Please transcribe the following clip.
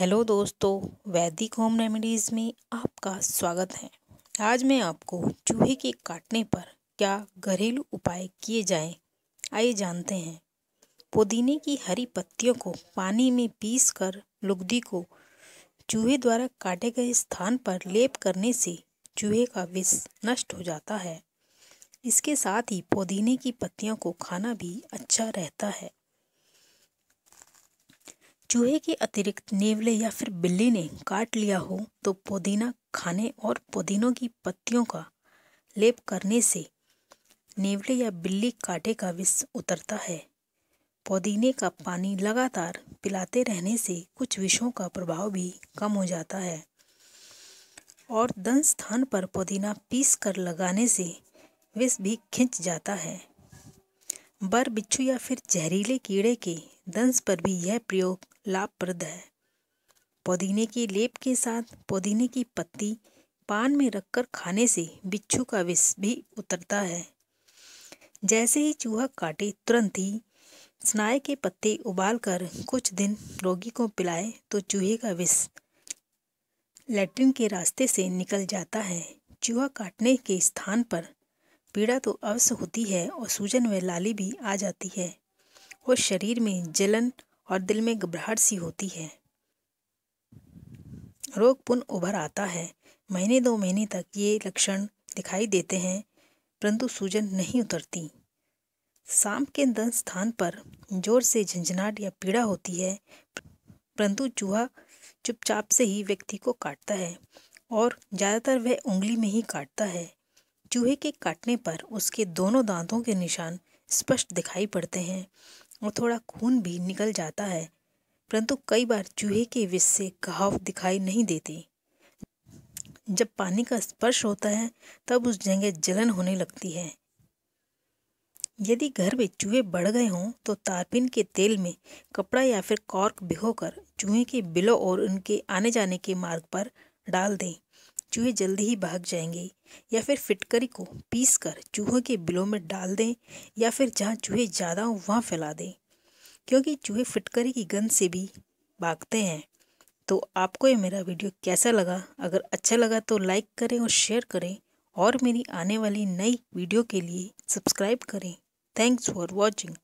hello दोस्तों वैदिक home remedies में आपका स्वागत है आज मैं आपको चूहे के काटने पर क्या घरेलू उपाय किए जाएं आइए जानते हैं पुदीने की हरी पत्तियों को पानी में पीस कर लुगदी को चूहे द्वारा काटे गए स्थान पर लेप करने से चूहे का विष नष्ट हो जाता है इसके साथ ही पुदीने की पत्तियों को खाना भी अच्छा रहता है चूहे के अतिरिक्त नेवले या फिर बिल्ली ने काट लिया हो तो पुदीना खाने और पुदीनों की पत्तियों का लेप करने से नेवले या बिल्ली काटे का विष उतरता है पुदीने का पानी लगातार पिलाते रहने से कुछ विषों का प्रभाव भी कम हो जाता है और दंत स्थान पर पुदीना पीस कर लगाने से विष भी खिंच जाता है बर बिच्छू या फिर जहरीले कीड़े के दंश पर भी यह प्रयोग लाभप्रद है पुदीने के लेप के साथ पुदीने की पत्ती पान में रखकर खाने से बिच्छू का विष भी उतरता है जैसे ही चूहा काटे तुरंत ही स्नाय के पत्ते उबालकर कुछ दिन रोगी को पिलाए तो चूहे का विष लेटरिन के रास्ते से निकल जाता है चूहा काटने के स्थान पर पीड़ा तो अवश्य होती है और सूजन व लाली भी आ जाती है और शरीर में जलन और दिल में घबराहट सी होती है रोग पुनः उभर आता है महीने दो महीने तक ये लक्षण दिखाई देते हैं परंतु सूजन नहीं उतरती सांप के दंत स्थान पर जोर से झंझनाट या पीड़ा होती है परंतु चूहा चुपचाप से ही व्यक्ति को काटता है और ज़्यादातर वह उंगली में ही काटता है चूहे के काटने पर उसके दोनों दांतों के निशान स्पष्ट दिखाई पड़ते हैं और थोड़ा खून भी निकल जाता है परंतु कई बार चूहे के विष से घाव दिखाई नहीं देती जब पानी का स्पर्श होता है तब उस जगह जलन होने लगती है यदि घर में चूहे बढ़ गए हों तो तारपिन के तेल में कपड़ा या फिर कॉर्क भिगोकर चूहे के बिलों और उनके आने जाने के मार्ग पर डाल दें चूहे जल्दी ही भाग जाएंगे या फिर फिटकरी को पीस कर चूहों के बिलों में डाल दें या फिर जहाँ चूहे ज़्यादा हों वहाँ फैला दें क्योंकि चूहे फिटकरी की गंध से भी भागते हैं तो आपको ये मेरा वीडियो कैसा लगा अगर अच्छा लगा तो लाइक करें और शेयर करें और मेरी आने वाली नई वीडियो के लिए सब्सक्राइब करें थैंक्स फॉर वॉचिंग